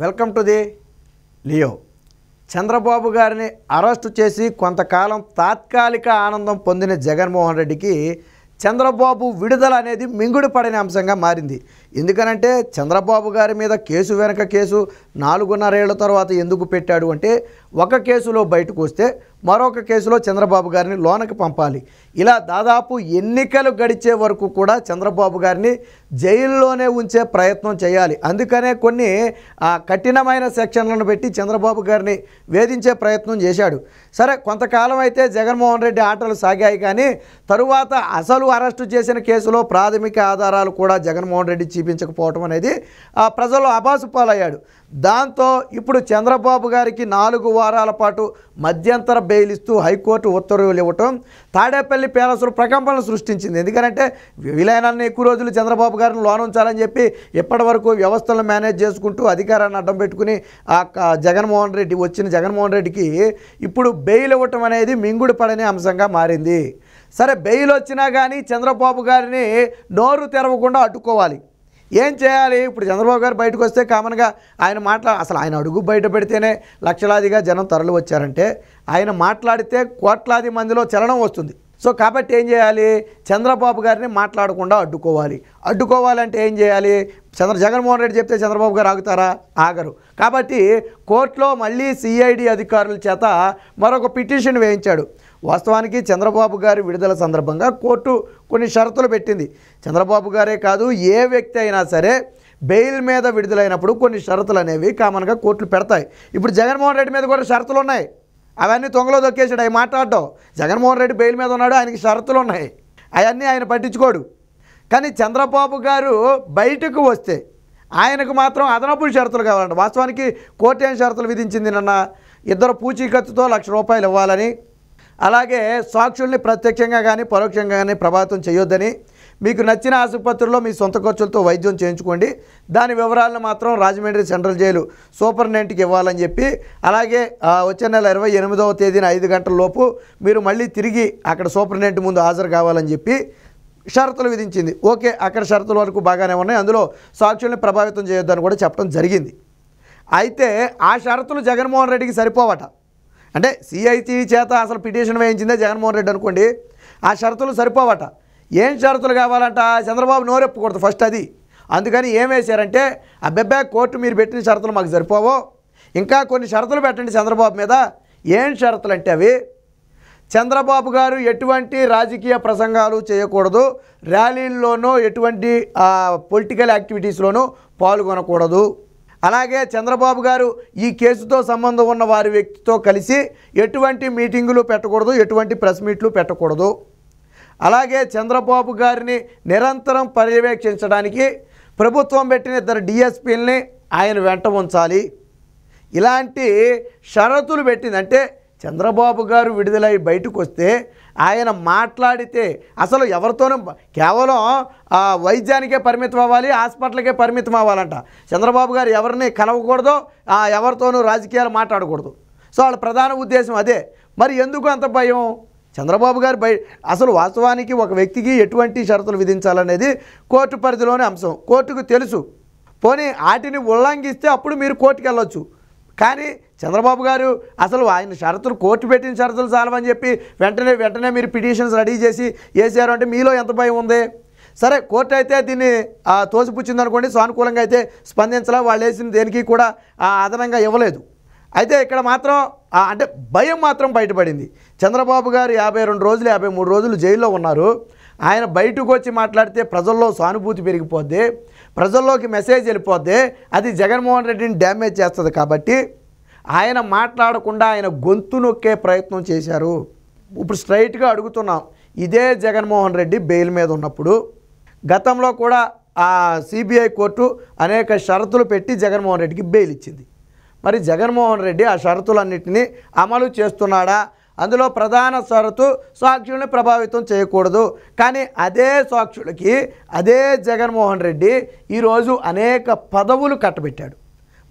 welcome to the Leo Chandrababu గారిని arrest చేసి కొంతకాలం తాత్కాలిక ఆనందం పొందిన జగన్మోహన్ రెడ్డికి చంద్రబాబు విడుదల అనేది మింగుడు పడని అంశంగా మారింది ఎందుకనంటే చంద్రబాబు గారి మీద కేసు వెనక కేసు నాలుగున్నరేళ్ల తర్వాత ఎందుకు పెట్టాడు అంటే ఒక కేసులో బయటకు వస్తే మరొక కేసులో చంద్రబాబు గారిని లోనకు పంపాలి ఇలా దాదాపు ఎన్నికలు గడిచే వరకు కూడా చంద్రబాబు గారిని జైల్లోనే ఉంచే ప్రయత్నం చేయాలి అందుకనే కొన్ని కఠినమైన సెక్షన్లను పెట్టి చంద్రబాబు గారిని వేధించే ప్రయత్నం చేశాడు సరే కొంతకాలం అయితే జగన్మోహన్ రెడ్డి ఆటలు సాగాయి కానీ తరువాత అసలు అరెస్టు చేసిన కేసులో ప్రాథమిక ఆధారాలు కూడా జగన్మోహన్ రెడ్డి చూపించకపోవటం అనేది ప్రజల్లో అబాసుపాలయ్యాడు దాంతో ఇప్పుడు చంద్రబాబు గారికి నాలుగు వారాల పాటు మధ్యంతర బెయిల్ ఇస్తూ హైకోర్టు ఉత్తర్వులు ఇవ్వటం తాడేపల్లి పేరసులు ప్రకంపనలు సృష్టించింది ఎందుకంటే వీలైనన్ని ఎక్కువ రోజులు చంద్రబాబు గారిని ఉంచాలని చెప్పి ఇప్పటివరకు వ్యవస్థలను మేనేజ్ చేసుకుంటూ అధికారాన్ని అడ్డం పెట్టుకుని ఆ జగన్మోహన్ రెడ్డి వచ్చిన జగన్మోహన్ రెడ్డికి ఇప్పుడు బెయిల్ ఇవ్వటం అనేది మింగుడు పడని అంశంగా మారింది సరే బెయిల్ వచ్చినా కానీ చంద్రబాబు గారిని నోరు తెరవకుండా అడ్డుకోవాలి ఏం చేయాలి ఇప్పుడు చంద్రబాబు గారు బయటకు వస్తే కామన్గా ఆయన మాట్లా అసలు ఆయన అడుగు బయట పెడితేనే లక్షలాదిగా జనం తరలి వచ్చారంటే ఆయన మాట్లాడితే కోట్లాది మందిలో చలనం వస్తుంది సో కాబట్టి ఏం చేయాలి చంద్రబాబు గారిని మాట్లాడకుండా అడ్డుకోవాలి అడ్డుకోవాలంటే ఏం చేయాలి చంద్ర జగన్మోహన్ రెడ్డి చెప్తే చంద్రబాబు గారు ఆగుతారా ఆగరు కాబట్టి కోర్టులో మళ్ళీ సిఐడి అధికారుల చేత మరొక పిటిషన్ వేయించాడు వాస్తవానికి చంద్రబాబు గారి విడుదల సందర్భంగా కోర్టు కొన్ని షరతులు పెట్టింది చంద్రబాబు గారే కాదు ఏ వ్యక్తి అయినా సరే బెయిల్ మీద విడుదలైనప్పుడు కొన్ని షరతులు అనేవి కామన్గా కోర్టులు పెడతాయి ఇప్పుడు జగన్మోహన్ రెడ్డి మీద కూడా షరతులు ఉన్నాయి అవన్నీ తొంగలో దొక్కేసాడు అవి మాట్లాడటం జగన్మోహన్ రెడ్డి బెయిల్ మీద ఉన్నాడు ఆయనకి షరతులు ఉన్నాయి అవన్నీ ఆయన పట్టించుకోడు కానీ చంద్రబాబు గారు బయటకు వస్తే ఆయనకు మాత్రం అదనపు షరతులు కావాలండి వాస్తవానికి కోర్టు ఏం షరతులు విధించింది నన్న ఇద్దరు పూచీకత్తుతో లక్ష రూపాయలు ఇవ్వాలని అలాగే సాక్షుల్ని ప్రత్యక్షంగా కానీ పరోక్షంగా కానీ ప్రభావితం చేయొద్దని మీకు నచ్చిన ఆసుపత్రిలో మీ సొంత ఖర్చులతో వైద్యం చేయించుకోండి దాని వివరాలను మాత్రం రాజమండ్రి సెంట్రల్ జైలు సూపరింటెండెంట్కి ఇవ్వాలని చెప్పి అలాగే వచ్చే నెల ఇరవై ఎనిమిదవ తేదీన ఐదు గంటల లోపు మీరు మళ్ళీ తిరిగి అక్కడ సూపరింటెండెంట్ ముందు హాజరు కావాలని చెప్పి షరతులు విధించింది ఓకే అక్కడ షరతుల వరకు బాగానే ఉన్నాయి అందులో సాక్షుల్ని ప్రభావితం చేయొద్దని కూడా చెప్పడం జరిగింది అయితే ఆ షరతులు జగన్మోహన్ రెడ్డికి సరిపోవట అంటే సిఐటీ చేత అసలు పిటిషన్ వేయించిందే జగన్మోహన్ రెడ్డి అనుకోండి ఆ షరతులు సరిపోవట ఏం షరతులు కావాలంట చంద్రబాబు నోరెప్పకూడదు ఫస్ట్ అది అందుకని ఏం వేశారంటే అబ్బెబ్బా కోర్టు మీరు పెట్టిన షరతులు మాకు సరిపోవు ఇంకా కొన్ని షరతులు పెట్టండి చంద్రబాబు మీద ఏం షరతులు అంటే అవి చంద్రబాబు గారు ఎటువంటి రాజకీయ ప్రసంగాలు చేయకూడదు ర్యాలీల్లోనూ ఎటువంటి పొలిటికల్ యాక్టివిటీస్లోనూ పాల్గొనకూడదు అలాగే చంద్రబాబు గారు ఈ కేసుతో సంబంధం ఉన్న వారి వ్యక్తితో కలిసి ఎటువంటి మీటింగులు పెట్టకూడదు ఎటువంటి ప్రెస్ మీట్లు పెట్టకూడదు అలాగే చంద్రబాబు గారిని నిరంతరం పర్యవేక్షించడానికి ప్రభుత్వం పెట్టిన ఇద్దరు డిఎస్పీలని ఆయన వెంట ఉంచాలి ఇలాంటి షరతులు పెట్టిందంటే చంద్రబాబు గారు విడుదలై బయటకు వస్తే ఆయన మాట్లాడితే అసలు ఎవరితోనూ కేవలం వైద్యానికే పరిమితం అవ్వాలి హాస్పిటల్కే పరిమితం అవ్వాలంట చంద్రబాబు గారు ఎవరిని కలవకూడదు ఎవరితోనూ రాజకీయాలు మాట్లాడకూడదు సో వాళ్ళ ప్రధాన ఉద్దేశం అదే మరి ఎందుకు అంత భయం చంద్రబాబు గారు బయ అసలు వాస్తవానికి ఒక వ్యక్తికి ఎటువంటి షరతులు విధించాలనేది కోర్టు పరిధిలోని అంశం కోర్టుకు తెలుసు పోనీ వాటిని ఉల్లంఘిస్తే అప్పుడు మీరు కోర్టుకు వెళ్ళొచ్చు కానీ చంద్రబాబు గారు అసలు ఆయన షరతులు కోర్టు పెట్టిన షరతులు చాలవని చెప్పి వెంటనే వెంటనే మీరు పిటిషన్స్ రెడీ చేసి వేసారు అంటే మీలో ఎంత భయం ఉంది సరే కోర్టు అయితే దీన్ని తోసిపుచ్చింది అనుకోండి సానుకూలంగా అయితే స్పందించలా వాళ్ళు వేసిన దేనికి కూడా అదనంగా ఇవ్వలేదు అయితే ఇక్కడ మాత్రం అంటే భయం మాత్రం బయటపడింది చంద్రబాబు గారు యాభై రెండు రోజులు యాభై మూడు రోజులు జైల్లో ఉన్నారు ఆయన బయటకు వచ్చి మాట్లాడితే ప్రజల్లో సానుభూతి పెరిగిపోద్ది ప్రజల్లోకి మెసేజ్ వెళ్ళిపోతే అది జగన్మోహన్ రెడ్డిని డ్యామేజ్ చేస్తుంది కాబట్టి ఆయన మాట్లాడకుండా ఆయన గొంతు నొక్కే ప్రయత్నం చేశారు ఇప్పుడు స్ట్రైట్గా అడుగుతున్నాం ఇదే జగన్మోహన్ రెడ్డి బెయిల్ మీద ఉన్నప్పుడు గతంలో కూడా ఆ సిబిఐ కోర్టు అనేక షరతులు పెట్టి జగన్మోహన్ రెడ్డికి బెయిల్ ఇచ్చింది మరి జగన్మోహన్ రెడ్డి ఆ షరతులన్నింటినీ అమలు చేస్తున్నాడా అందులో ప్రధాన షరతు సాక్షుల్ని ప్రభావితం చేయకూడదు కానీ అదే సాక్షులకి అదే జగన్మోహన్ రెడ్డి ఈరోజు అనేక పదవులు కట్టబెట్టాడు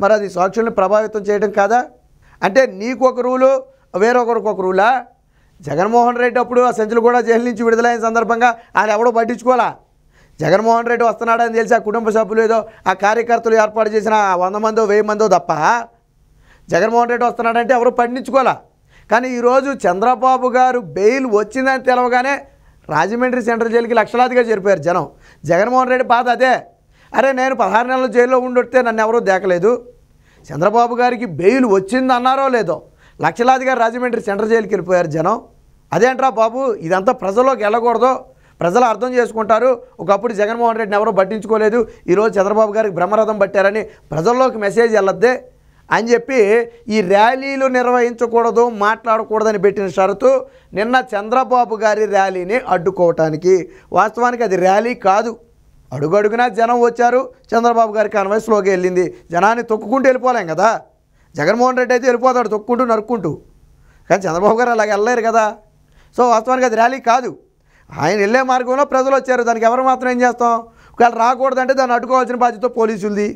మరి అది సాక్షుల్ని ప్రభావితం చేయడం కాదా అంటే నీకు ఒక రూలు వేరొకరికి ఒక రూలా జగన్మోహన్ రెడ్డి అప్పుడు ఆ సెంచులు కూడా జైలు నుంచి విడుదలైన సందర్భంగా ఆయన ఎవడో పట్టించుకోవాలా జగన్మోహన్ రెడ్డి వస్తున్నాడని తెలిసి ఆ కుటుంబ సభ్యులు ఏదో ఆ కార్యకర్తలు ఏర్పాటు చేసిన వంద మందో వెయ్యి మందో తప్ప జగన్మోహన్ రెడ్డి వస్తున్నాడంటే ఎవరు పండించుకోవాలా కానీ ఈరోజు చంద్రబాబు గారు బెయిల్ వచ్చిందని తెలవగానే రాజమండ్రి సెంట్రల్ జైలుకి లక్షలాదిగా చేరిపోయారు జనం జగన్మోహన్ రెడ్డి బాధ అదే అరే నేను పదహారు నెలల జైల్లో ఉండుంటే నన్ను ఎవరూ దేకలేదు చంద్రబాబు గారికి బెయిల్ వచ్చిందన్నారో లేదో లక్షలాదిగా రాజమండ్రి సెంట్రల్ జైలుకి వెళ్ళిపోయారు జనం అదేంట్రా బాబు ఇదంతా ప్రజల్లోకి వెళ్ళకూడదు ప్రజలు అర్థం చేసుకుంటారు ఒకప్పుడు జగన్మోహన్ రెడ్డిని ఎవరో పట్టించుకోలేదు ఈరోజు చంద్రబాబు గారికి బ్రహ్మరథం పట్టారని ప్రజల్లోకి మెసేజ్ వెళ్ళొద్దే అని చెప్పి ఈ ర్యాలీలు నిర్వహించకూడదు మాట్లాడకూడదని పెట్టిన షరతు నిన్న చంద్రబాబు గారి ర్యాలీని అడ్డుకోవటానికి వాస్తవానికి అది ర్యాలీ కాదు అడుగడుగునా జనం వచ్చారు చంద్రబాబు గారి అనవయసులోకి వెళ్ళింది జనాన్ని తొక్కుకుంటూ వెళ్ళిపోలేం కదా జగన్మోహన్ రెడ్డి అయితే వెళ్ళిపోతాడు తొక్కుంటూ నరుక్కుంటూ కానీ చంద్రబాబు గారు అలాగ వెళ్ళలేరు కదా సో వాస్తవానికి అది ర్యాలీ కాదు ఆయన వెళ్ళే మార్గంలో ప్రజలు వచ్చారు దానికి ఎవరు మాత్రం ఏం చేస్తాం ఒకవేళ రాకూడదంటే దాన్ని అడ్డుకోవాల్సిన బాధ్యత పోలీసులది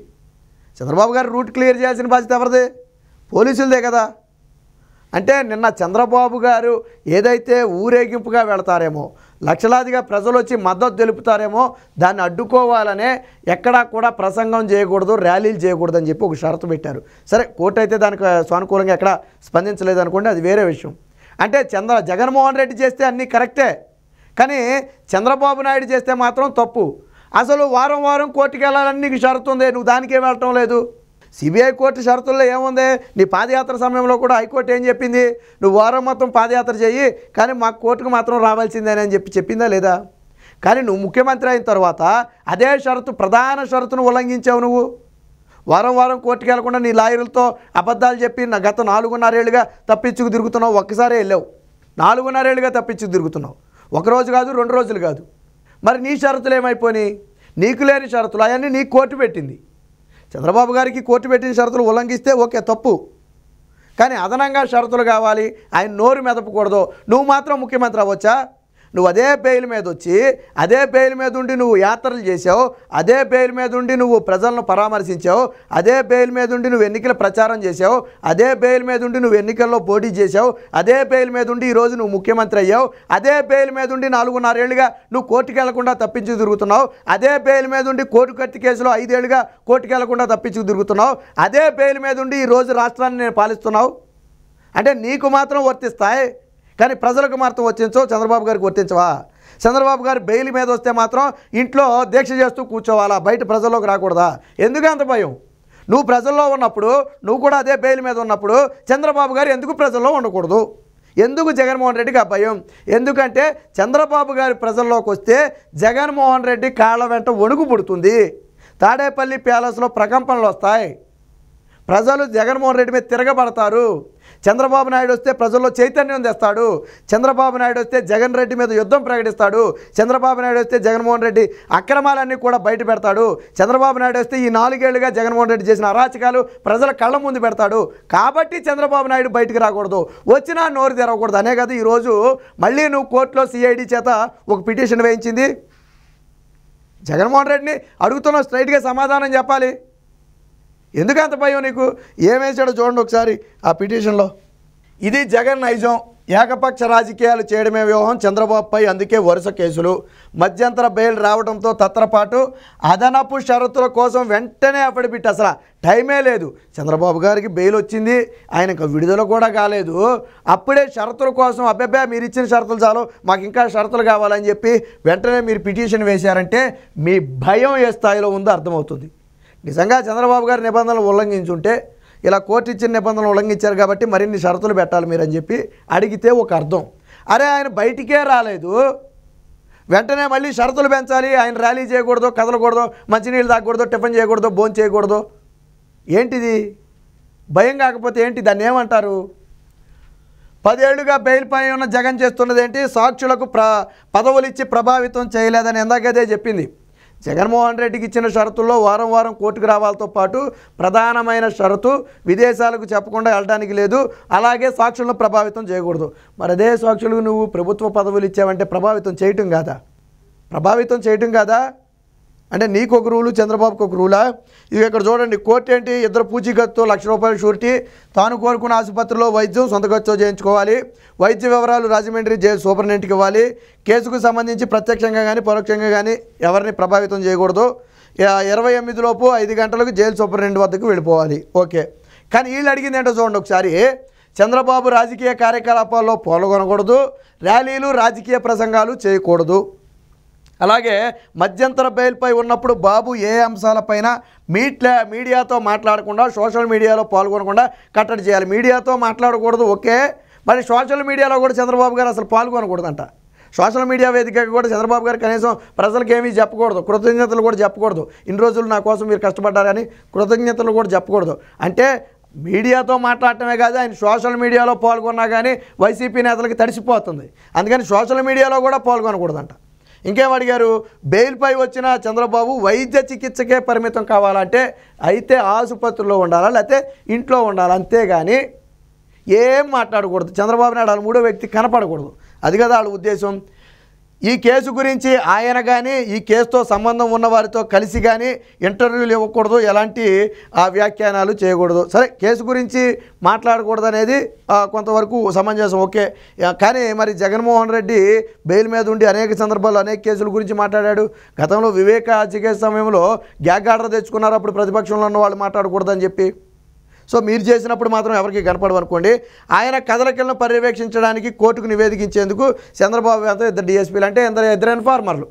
చంద్రబాబు గారు రూట్ క్లియర్ చేయాల్సిన బాధ్యత ఎవరిది పోలీసులదే కదా అంటే నిన్న చంద్రబాబు గారు ఏదైతే ఊరేగింపుగా వెళతారేమో లక్షలాదిగా ప్రజలు వచ్చి మద్దతు తెలుపుతారేమో దాన్ని అడ్డుకోవాలనే ఎక్కడా కూడా ప్రసంగం చేయకూడదు ర్యాలీలు చేయకూడదు అని చెప్పి ఒక షరతు పెట్టారు సరే కోర్టు అయితే దానికి సానుకూలంగా ఎక్కడ స్పందించలేదు అనుకోండి అది వేరే విషయం అంటే చంద్ర జగన్మోహన్ రెడ్డి చేస్తే అన్నీ కరెక్టే కానీ చంద్రబాబు నాయుడు చేస్తే మాత్రం తప్పు అసలు వారం వారం కోర్టుకి వెళ్ళాలని నీకు షరతు ఉంది నువ్వు దానికేం వెళ్ళటం లేదు సిబిఐ కోర్టు షరతుల్లో ఏముంది నీ పాదయాత్ర సమయంలో కూడా హైకోర్టు ఏం చెప్పింది నువ్వు వారం మొత్తం పాదయాత్ర చేయి కానీ మా కోర్టుకు మాత్రం రావాల్సిందేనని చెప్పి చెప్పిందా లేదా కానీ నువ్వు ముఖ్యమంత్రి అయిన తర్వాత అదే షరతు ప్రధాన షరతును ఉల్లంఘించావు నువ్వు వారం వారం కోర్టుకి వెళ్లకుండా నీ లాయర్లతో అబద్ధాలు చెప్పి నా గత నాలుగున్నరేళ్ళుగా తప్పించుకు తిరుగుతున్నావు ఒక్కసారే వెళ్ళావు నాలుగున్నరేళ్ళుగా తప్పించుకు తిరుగుతున్నావు ఒక రోజు కాదు రెండు రోజులు కాదు మరి నీ షరతులు ఏమైపోయినాయి నీకు లేని షరతులు అవన్నీ నీకు కోర్టు పెట్టింది చంద్రబాబు గారికి కోర్టు పెట్టిన షరతులు ఉల్లంఘిస్తే ఓకే తప్పు కానీ అదనంగా షరతులు కావాలి ఆయన నోరు మెదపకూడదు నువ్వు మాత్రం ముఖ్యమంత్రి అవ్వచ్చా నువ్వు అదే బెయిల్ మీద వచ్చి అదే బెయిల్ మీద ఉండి నువ్వు యాత్రలు చేసావు అదే బెయిల్ మీద ఉండి నువ్వు ప్రజలను పరామర్శించావు అదే బెయిల్ మీద ఉండి నువ్వు ఎన్నికల ప్రచారం చేసావు అదే బెయిల్ మీద ఉండి నువ్వు ఎన్నికల్లో పోటీ చేసావు అదే బెయిల్ మీద ఉండి ఈరోజు నువ్వు ముఖ్యమంత్రి అయ్యావు అదే బెయిల్ మీద ఉండి నాలుగున్నరేళ్ళుగా నువ్వు కోర్టుకు వెళ్లకుండా తప్పించి తిరుగుతున్నావు అదే బెయిల్ మీద ఉండి కోర్టు కట్టి కేసులో ఐదేళ్లుగా కోర్టుకు వెళ్లకుండా తప్పించి తిరుగుతున్నావు అదే బెయిల్ మీద ఉండి ఈరోజు రాష్ట్రాన్ని నేను పాలిస్తున్నావు అంటే నీకు మాత్రం వర్తిస్తాయి కానీ ప్రజలకు మాత్రం వర్తించో చంద్రబాబు గారికి వర్తించవా చంద్రబాబు గారు బెయిల్ మీద వస్తే మాత్రం ఇంట్లో దీక్ష చేస్తూ కూర్చోవాలా బయట ప్రజల్లోకి రాకూడదా ఎందుకు అంత భయం నువ్వు ప్రజల్లో ఉన్నప్పుడు నువ్వు కూడా అదే బెయిల్ మీద ఉన్నప్పుడు చంద్రబాబు గారు ఎందుకు ప్రజల్లో ఉండకూడదు ఎందుకు జగన్మోహన్ రెడ్డికి ఆ భయం ఎందుకంటే చంద్రబాబు గారి ప్రజల్లోకి వస్తే జగన్మోహన్ రెడ్డి కాళ్ళ వెంట వణుకు పుడుతుంది తాడేపల్లి ప్యాలెస్లో ప్రకంపనలు వస్తాయి ప్రజలు జగన్మోహన్ రెడ్డి మీద తిరగబడతారు చంద్రబాబు నాయుడు వస్తే ప్రజల్లో చైతన్యం తెస్తాడు చంద్రబాబు నాయుడు వస్తే జగన్ రెడ్డి మీద యుద్ధం ప్రకటిస్తాడు చంద్రబాబు నాయుడు వస్తే జగన్మోహన్ రెడ్డి అక్రమాలన్నీ కూడా బయట పెడతాడు చంద్రబాబు నాయుడు వస్తే ఈ నాలుగేళ్లుగా జగన్మోహన్ రెడ్డి చేసిన అరాచకాలు ప్రజల కళ్ళ ముందు పెడతాడు కాబట్టి చంద్రబాబు నాయుడు బయటకు రాకూడదు వచ్చినా నోరు తెరవకూడదు అనే కదా ఈరోజు మళ్ళీ నువ్వు కోర్టులో సిఐడి చేత ఒక పిటిషన్ వేయించింది జగన్మోహన్ రెడ్డిని అడుగుతున్న స్ట్రైట్గా సమాధానం చెప్పాలి ఎందుకు అంత భయం నీకు ఏమేసాడో చూడండి ఒకసారి ఆ పిటిషన్లో ఇది జగన్ నైజం ఏకపక్ష రాజకీయాలు చేయడమే వ్యూహం చంద్రబాబుపై అందుకే వరుస కేసులు మధ్యంతర బెయిల్ రావడంతో తత్రపాటు అదనపు షరతుల కోసం వెంటనే అఫిడవిట్ అసలు టైమే లేదు చంద్రబాబు గారికి బెయిల్ వచ్చింది ఆయనకు విడుదల కూడా కాలేదు అప్పుడే షరతుల కోసం అబ్బాబ్బా మీరు ఇచ్చిన షరతులు చాలు మాకు ఇంకా షరతులు కావాలని చెప్పి వెంటనే మీరు పిటిషన్ వేశారంటే మీ భయం ఏ స్థాయిలో ఉందో అర్థమవుతుంది నిజంగా చంద్రబాబు గారి నిబంధనలు ఉల్లంఘించుంటే ఇలా కోర్టు ఇచ్చిన నిబంధనలు ఉల్లంఘించారు కాబట్టి మరిన్ని షరతులు పెట్టాలి మీరని చెప్పి అడిగితే ఒక అర్థం అరే ఆయన బయటికే రాలేదు వెంటనే మళ్ళీ షరతులు పెంచాలి ఆయన ర్యాలీ చేయకూడదు కదలకూడదు మంచినీళ్ళు తాగకూడదు టిఫిన్ చేయకూడదు భోజనం చేయకూడదు ఏంటిది భయం కాకపోతే ఏంటి దాన్ని ఏమంటారు పదేళ్లుగా బెయిల్ పై ఉన్న జగన్ చేస్తున్నదేంటి సాక్షులకు ప్ర పదవులు ఇచ్చి ప్రభావితం చేయలేదని ఎందాకదే చెప్పింది జగన్మోహన్ రెడ్డికి ఇచ్చిన షరతుల్లో వారం వారం కోర్టుకు రావాలతో పాటు ప్రధానమైన షరతు విదేశాలకు చెప్పకుండా వెళ్ళడానికి లేదు అలాగే సాక్షులను ప్రభావితం చేయకూడదు మరి అదే సాక్షులకు నువ్వు ప్రభుత్వ పదవులు ఇచ్చావంటే ప్రభావితం చేయటం కాదా ప్రభావితం చేయటం కాదా అంటే నీకు ఒక రూలు చంద్రబాబుకి ఒక రూలా ఇవి ఇక్కడ చూడండి కోర్టు ఏంటి ఇద్దరు పూచీకత్తు లక్ష రూపాయల షూరిటీ తాను కోరుకున్న ఆసుపత్రిలో వైద్యం సొంత ఖర్చు చేయించుకోవాలి వైద్య వివరాలు రాజమండ్రి జే సూపరింటెంట్కి ఇవ్వాలి కేసుకు సంబంధించి ప్రత్యక్షంగా కానీ పరోక్షంగా కానీ ఎవరిని ప్రభావితం చేయకూడదు ఇరవై ఎనిమిది లోపు ఐదు గంటలకు జైలు సూపరింటెంట్ వద్దకు వెళ్ళిపోవాలి ఓకే కానీ వీళ్ళు అడిగింది ఏంటో చూడండి ఒకసారి చంద్రబాబు రాజకీయ కార్యకలాపాల్లో పాల్గొనకూడదు ర్యాలీలు రాజకీయ ప్రసంగాలు చేయకూడదు అలాగే మధ్యంతర బెయిల్పై ఉన్నప్పుడు బాబు ఏ అంశాలపైన మీట్లా మీడియాతో మాట్లాడకుండా సోషల్ మీడియాలో పాల్గొనకుండా కట్టడి చేయాలి మీడియాతో మాట్లాడకూడదు ఓకే మరి సోషల్ మీడియాలో కూడా చంద్రబాబు గారు అసలు పాల్గొనకూడదంట సోషల్ మీడియా వేదికగా కూడా చంద్రబాబు గారు కనీసం ప్రజలకు ఏమీ చెప్పకూడదు కృతజ్ఞతలు కూడా చెప్పకూడదు ఇన్ని రోజులు నా కోసం మీరు కష్టపడ్డారని కృతజ్ఞతలు కూడా చెప్పకూడదు అంటే మీడియాతో మాట్లాడటమే కాదు ఆయన సోషల్ మీడియాలో పాల్గొన్నా కానీ వైసీపీ నేతలకు తడిసిపోతుంది అందుకని సోషల్ మీడియాలో కూడా పాల్గొనకూడదంట ఇంకేమడిగారు బెయిల్పై వచ్చిన చంద్రబాబు వైద్య చికిత్సకే పరిమితం కావాలంటే అయితే ఆసుపత్రిలో ఉండాలా లేకపోతే ఇంట్లో ఉండాలి అంతేగాని ఏం మాట్లాడకూడదు చంద్రబాబు నాయుడు వాళ్ళ మూడో వ్యక్తి కనపడకూడదు అది కదా వాళ్ళ ఉద్దేశం ఈ కేసు గురించి ఆయన కానీ ఈ కేసుతో సంబంధం ఉన్నవారితో కలిసి కానీ ఇంటర్వ్యూలు ఇవ్వకూడదు ఎలాంటి వ్యాఖ్యానాలు చేయకూడదు సరే కేసు గురించి మాట్లాడకూడదు అనేది కొంతవరకు సమంజసం ఓకే కానీ మరి జగన్మోహన్ రెడ్డి బెయిల్ మీద ఉండి అనేక సందర్భాల్లో అనేక కేసుల గురించి మాట్లాడాడు గతంలో వివేక చికిత్స సమయంలో గ్యాగ్ ఆర్డర్ తెచ్చుకున్నారు అప్పుడు ప్రతిపక్షంలో ఉన్న వాళ్ళు మాట్లాడకూడదని చెప్పి సో మీరు చేసినప్పుడు మాత్రం ఎవరికి అనుకోండి ఆయన కదలికలను పర్యవేక్షించడానికి కోర్టుకు నివేదించేందుకు చంద్రబాబు ఇద్దరు డిఎస్పీలు అంటే ఇద్దరు ఇద్దరు ఇన్ఫార్మర్లు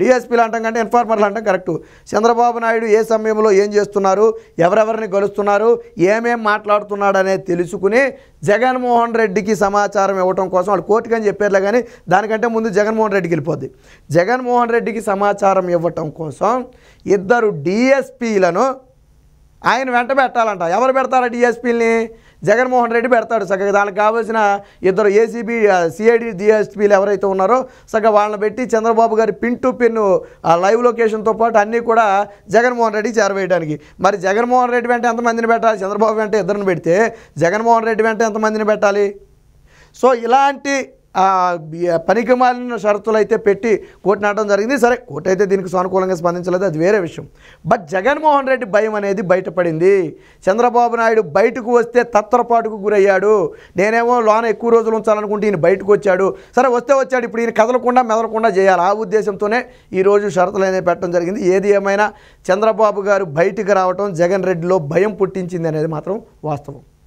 డిఎస్పీలు అంటాం కంటే ఇన్ఫార్మర్లు అంటాం కరెక్టు చంద్రబాబు నాయుడు ఏ సమయంలో ఏం చేస్తున్నారు ఎవరెవరిని గలుస్తున్నారు ఏమేం మాట్లాడుతున్నాడు అనేది తెలుసుకుని జగన్మోహన్ రెడ్డికి సమాచారం ఇవ్వడం కోసం వాళ్ళు కోర్టుకు అని చెప్పారులే కానీ దానికంటే ముందు జగన్మోహన్ రెడ్డికి వెళ్ళిపోద్ది జగన్మోహన్ రెడ్డికి సమాచారం ఇవ్వటం కోసం ఇద్దరు డిఎస్పీలను ఆయన వెంట పెట్టాలంట ఎవరు పెడతారు డిఎస్పీని జగన్మోహన్ రెడ్డి పెడతాడు సగ దానికి కావాల్సిన ఇద్దరు ఏసీబీ సిఐడి డిఎస్పీలు ఎవరైతే ఉన్నారో సగ వాళ్ళని పెట్టి చంద్రబాబు గారి పిన్ టు పిన్ లైవ్ లొకేషన్తో పాటు అన్నీ కూడా జగన్మోహన్ రెడ్డి చేరవేయడానికి మరి జగన్మోహన్ రెడ్డి వెంట ఎంతమందిని పెట్టాలి చంద్రబాబు వెంట ఇద్దరిని పెడితే జగన్మోహన్ రెడ్డి వెంట ఎంతమందిని పెట్టాలి సో ఇలాంటి పనికిమాలిన షరతులు అయితే పెట్టి కోర్టు నాటడం జరిగింది సరే కోర్టు అయితే దీనికి సానుకూలంగా స్పందించలేదు అది వేరే విషయం బట్ జగన్మోహన్ రెడ్డి భయం అనేది బయటపడింది చంద్రబాబు నాయుడు బయటకు వస్తే తత్వరపాటుకు గురయ్యాడు నేనేమో లోన ఎక్కువ రోజులు ఉంచాలనుకుంటే ఈయన బయటకు వచ్చాడు సరే వస్తే వచ్చాడు ఇప్పుడు ఈయన కదలకుండా మెదలకుండా చేయాలి ఆ ఉద్దేశంతోనే ఈరోజు షరతులు అనేది పెట్టడం జరిగింది ఏది ఏమైనా చంద్రబాబు గారు బయటకు రావడం జగన్ రెడ్డిలో భయం పుట్టించింది అనేది మాత్రం వాస్తవం